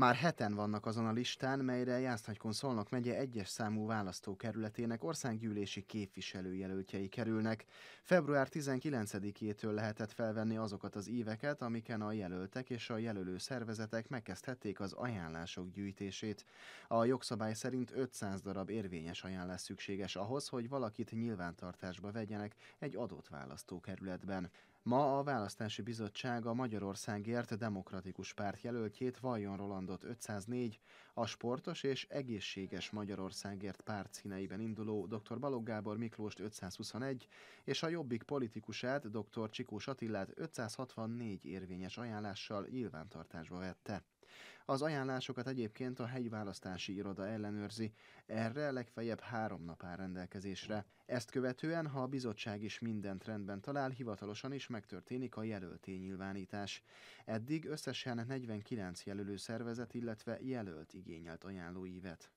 Már heten vannak azon a listán, melyre Jászthagykon Szolnok megye egyes számú választókerületének országgyűlési képviselőjelöltjei kerülnek. Február 19-től lehetett felvenni azokat az éveket, amiken a jelöltek és a jelölő szervezetek megkezdhették az ajánlások gyűjtését. A jogszabály szerint 500 darab érvényes ajánlás szükséges ahhoz, hogy valakit nyilvántartásba vegyenek egy adott választókerületben. Ma a Választási Bizottság a Magyarországért Demokratikus Párt jelöltjét Vajon Rolandot 504, a Sportos és Egészséges Magyarországért párt színeiben induló dr. Balogh Gábor Miklóst 521 és a Jobbik politikusát dr. Csikós Attillát 564 érvényes ajánlással nyilvántartásba vette. Az ajánlásokat egyébként a helyi választási iroda ellenőrzi, erre legfeljebb három nap áll rendelkezésre. Ezt követően, ha a bizottság is mindent rendben talál, hivatalosan is megtörténik a jelölté nyilvánítás. Eddig összesen 49 jelölő szervezet, illetve jelölt igényelt ajánlóívet.